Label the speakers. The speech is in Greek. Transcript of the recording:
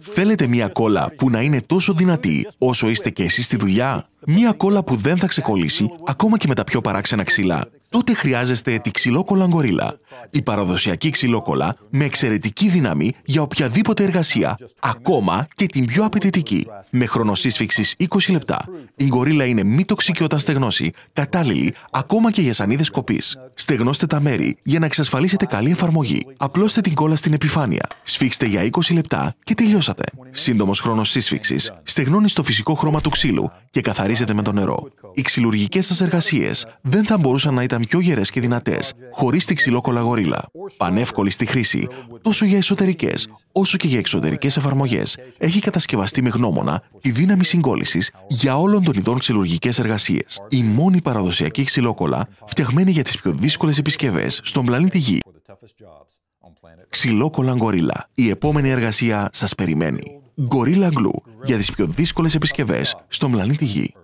Speaker 1: Θέλετε μια κόλλα που να είναι τόσο δυνατή όσο είστε και εσείς στη δουλειά. Μια κόλλα που δεν θα ξεκολλήσει ακόμα και με τα πιο παράξενα ξύλα τότε χρειάζεστε τη ξυλόκολα γκορίλα. Η παραδοσιακή ξυλόκολα με εξαιρετική δύναμη για οποιαδήποτε εργασία, ακόμα και την πιο απαιτητική. Με χρονοσύσφυξης 20 λεπτά. Η γκορίλα είναι μη τοξική όταν στεγνώσει, κατάλληλη ακόμα και για σανίδες κοπή. Στεγνώστε τα μέρη για να εξασφαλίσετε καλή εφαρμογή. Απλώστε την κόλλα στην επιφάνεια. Σφίξτε για 20 λεπτά και τελειώσατε. Σύντομος χρόνος σύσφυξης στεγνώνει στο φυσικό χρώμα του ξύλου και καθαρίζεται με το νερό. Οι ξυλουργικές σας εργασίες δεν θα μπορούσαν να ήταν πιο γερές και δυνατές χωρίς τη ξυλόκολα γορίλα. Πανεύκολη στη χρήση τόσο για εσωτερικές όσο και για εξωτερικές εφαρμογές, έχει κατασκευαστεί με γνώμονα τη δύναμη συγκόλληση για όλων των ειδών ξυλουργικές εργασίες. Η μόνη παραδοσιακή ξυλόκολα φτιαγμένη για τις πιο δύσκολες επισκευές στον πλανήτη Γη. Ξυλόκολα γορίλα. Η επόμενη εργασία σας περιμένει. Gorilla Glue για τις πιο δύσκολες επισκευές στον πλανήτη
Speaker 2: Γη.